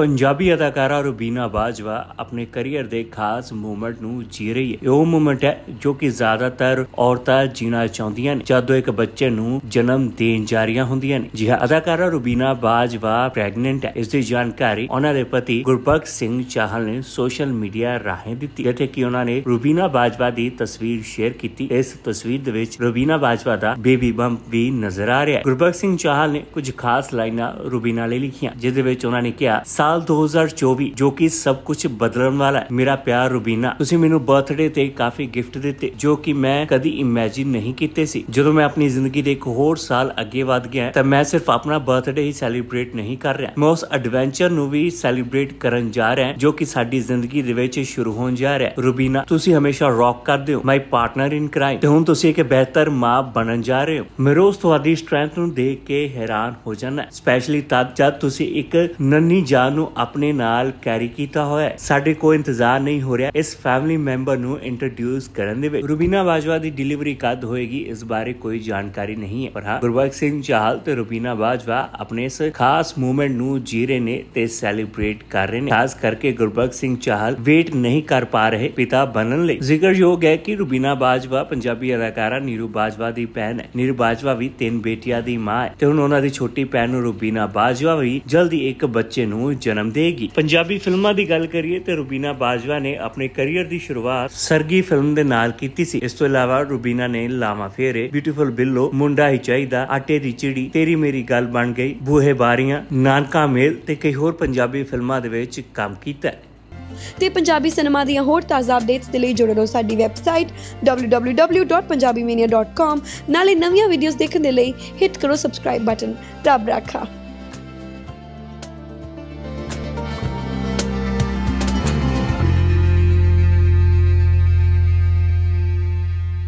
ਪੰਜਾਬੀ ਅਦਾਕਾਰਾ ਰੁਬੀਨਾ ਬਾਜਵਾ ਆਪਣੇ ਕੈਰੀਅਰ ਦੇ ਖਾਸ ਮੂਮੈਂਟ ਨੂੰ ਜੀ ਰਹੀ ਹੈ ਉਹ ਮੂਮੈਂਟ ਹੈ ਜੋ ਕਿ ਜ਼ਿਆਦਾਤਰ ਔਰਤਾਂ ਜੀਣਾ ਚਾਹੁੰਦੀਆਂ ਨੇ ਜਦੋਂ ਇੱਕ ਬੱਚੇ ਨੂੰ ਜਨਮ ਦੇਣ ਜਾ ਰਹੀਆਂ ਹੁੰਦੀਆਂ ਨੇ ਜੀ ਹਾਂ ਅਦਾਕਾਰਾ ਰੁਬੀਨਾ ਬਾਜਵਾ ਪ੍ਰੈਗਨੈਂਟ ਹੈ ਇਸ ਦੀ ਜਾਣਕਾਰੀ ਉਹਨਾਂ ਦੇ ਪਤੀ ਗੁਰਪਖ ਸਿੰਘ ਚਾਹਲ ਨੇ ਸੋਸ਼ਲ ਮੀਡੀਆ ਰਾਹੀਂ ਦਿੱਤੀ ਹੈ ਕਿ ਉਹਨਾਂ ਨੇ ਰੁਬੀਨਾ ਬਾਜਵਾ ਦੀ ਤਸਵੀਰ ਸ਼ੇਅਰ ਕੀਤੀ ਇਸ ਤਸਵੀਰ ਦੇ ਵਿੱਚ ਰੁਬੀਨਾ ਬਾਜਵਾ ਦਾ ਬੇਬੀ ਬੰਪ ਵੀ ਨਜ਼ਰ ਆ ਰਿਹਾ ਹੈ ਗੁਰਪਖ ਸਿੰਘ ਚਾਹਲ ਨੇ ਕੁਝ ਖਾਸ ਲਾਈਨਾਂ ਰੁਬੀਨਾ ਲਈ ਲਿਖੀਆਂ ਜਿਸ ਦੇ ਵਿੱਚ ਉਹਨਾਂ ਨੇ ਕਿਹਾ ਸਾਲ 2024 ਜੋ ਕਿ ਸਭ ਕੁਝ ਬਦਲਣ ਵਾਲਾ ਹੈ ਮੇਰਾ ਪਿਆਰ ਰੁਬੀਨਾ ਤੁਸੀਂ ਮੈਨੂੰ ਬਰਥਡੇ ਤੇ ਕਾਫੀ ਗਿਫਟ ਦਿੱਤੇ ਜੋ ਕਿ ਮੈਂ ਕਦੀ ਇਮੇਜਿਨ ਨਹੀਂ ਕੀਤੇ ਸੀ ਜਦੋਂ ਮੈਂ ਆਪਣੀ ਜ਼ਿੰਦਗੀ ਦੇ ਇੱਕ ਹੋਰ ਸਾਲ ਅੱਗੇ ਵਧ ਗਿਆ ਤਾਂ ਮੈਂ ਸਿਰਫ ਆਪਣਾ ਬਰਥਡੇ ਹੀ ਸੈਲੀਬ੍ਰੇਟ ਨਹੀਂ ਕਰ ਰਿਹਾ ਮੈਂ ਉਸ ਐਡਵੈਂਚਰ ਨੂੰ ਵੀ ਸੈਲੀਬ੍ਰੇਟ ਕਰਨ ਜਾ ਰਿਹਾ ਜੋ ਕਿ ਸਾਡੀ ਜ਼ਿੰਦਗੀ ਦੇ ਵਿੱਚ ਸ਼ੁਰੂ ਹੋਣ ਜਾ ਰਿਹਾ ਰੁਬੀਨਾ ਤੁਸੀਂ ਹਮੇਸ਼ਾ ਰੌਕ ਕਰਦੇ ਹੋ ਮਾਈ ਪਾਰਟਨਰ ਇਨ ਕ੍ਰਾਈਮ ਤੇ ਹੁਣ ਤੁਸੀਂ ਇੱਕ ਬਿਹਤਰ ਮਾਂ ਬਣਨ ਜਾ ਰਹੇ ਹੋ ਮੈਂ ਰੋਜ਼ ਤੁਹਾਡੀ ਸਟਰੈਂਥ ਨੂੰ ਦੇਖ ਕੇ ਹੈਰਾਨ ਹੋ ਜਾਂਦਾ ਸਪੈਸ਼ਲੀ ਤਦ ਜਦ ਤੁਸੀਂ ਇੱਕ ਨੰਨੀ ਜਾਨ ਨੂੰ ਆਪਣੇ ਨਾਲ ਕੈਰੀ ਕੀਤਾ ਹੋਇਆ ਸਾਡੇ ਕੋਈ ਇੰਤਜ਼ਾਰ ਨਹੀਂ ਹੋ ਰਿਹਾ ਇਸ ਫੈਮਿਲੀ ਮੈਂਬਰ ਨੂੰ ਇੰਟਰੋਡਿਊਸ ਕਰਨ ਦੇ ਵਿੱਚ ਰੁਬੀਨਾ ਬਾਜਵਾ ਦੀ ਡਿਲੀਵਰੀ ਕਦ ਹੋਏਗੀ ਇਸ ਬਾਰੇ ਕੋਈ ਜਾਣਕਾਰੀ ਨਹੀਂ ਹੈ ਪਰ ਹਾਂ ਗੁਰਬਖਸ਼ ਸਿੰਘ ਚਾਹਲ ਤੇ ਰੁਬੀਨਾ ਬਾਜਵਾ ਆਪਣੇ ਇਸ ਖਾਸ ਮੂਮੈਂਟ ਨੂੰ ਜੀ ਰਹੇ ਨੇ ਤੇ ਸੈਲੀਬ੍ਰੇਟ ਕਰ ਰਹੇ ਨੇ ਖਾਸ ਕਰਕੇ ਗੁਰਬਖਸ਼ ਸਿੰਘ ਚਾਹਲ ਵੇਟ ਨਹੀਂ ਕਰ ਪਾ ਰਹੇ ਪਿਤਾ ਬਨਨ ਲਈ ਜ਼ਿਕਰਯੋਗ ਹੈ ਕਿ ਰੁਬੀਨਾ ਬਾਜਵਾ ਪੰਜਾਬੀ ਅਦਾਕਾਰਾ ਨੀਰੂ ਬਾਜਵਾ ਦੀ ਭੈਣ ਹੈ ਨੀਰੂ ਬਾਜਵਾ ਵੀ ਤਿੰਨ ਬੇਟੀਆਂ ਦੀ ਮਾਂ ਹੈ ਤੇ ਹੁਣ ਉਹਨਾਂ ਦੀ ਛੋਟੀ ਭੈਣ ਰੁਬੀਨਾ ਬਾਜਵਾ ਵੀ ਜਲਦੀ ਇੱਕ ਬੱਚੇ ਨੂੰ ਜਨਮ ਦੇਗੀ ਪੰਜਾਬੀ ਫਿਲਮਾਂ ਦੀ ਗੱਲ ਕਰੀਏ ਤੇ ਰੁਬੀਨਾ ਬਾਜਵਾ ਨੇ ਆਪਣੇ ਕੈਰੀਅਰ ਦੀ ਸ਼ੁਰੂਆਤ ਸਰਗੀ ਫਿਲਮ ਦੇ ਨਾਲ ਕੀਤੀ ਸੀ ਇਸ ਤੋਂ ਇਲਾਵਾ ਰੁਬੀਨਾ ਨੇ ਲਾਮਾ ਫੇਰੇ ਬਿਊਟੀਫੁਲ ਬਿੱਲੋ ਮੁੰਡਾ ਹੀ ਚਾਹੀਦਾ ਆਟੇ ਦੀ ਚਿੜੀ ਤੇਰੀ ਮੇਰੀ ਗੱਲ ਬਣ ਗਈ ਬੂਹੇ ਬਾਰੀਆਂ ਨਾਨਕਾ ਮੇਲ ਤੇ ਕਈ ਹੋਰ ਪੰਜਾਬੀ ਫਿਲਮਾਂ ਦੇ ਵਿੱਚ ਕੰਮ ਕੀਤਾ ਤੇ ਪੰਜਾਬੀ ਸਿਨੇਮਾ ਦੀਆਂ ਹੋਰ ਤਾਜ਼ਾ ਅਪਡੇਟਸ ਦੇ ਲਈ ਜੁੜੇ ਰਹੋ ਸਾਡੀ ਵੈਬਸਾਈਟ www.punjabimania.com ਨਾਲੇ ਨਵੀਆਂ ਵੀਡੀਓਜ਼ ਦੇਖਣ ਦੇ ਲਈ ਹਿੱਟ ਕਰੋ ਸਬਸਕ੍ਰਾਈਬ ਬਟਨ ਰੱਬ ਰੱਖਾ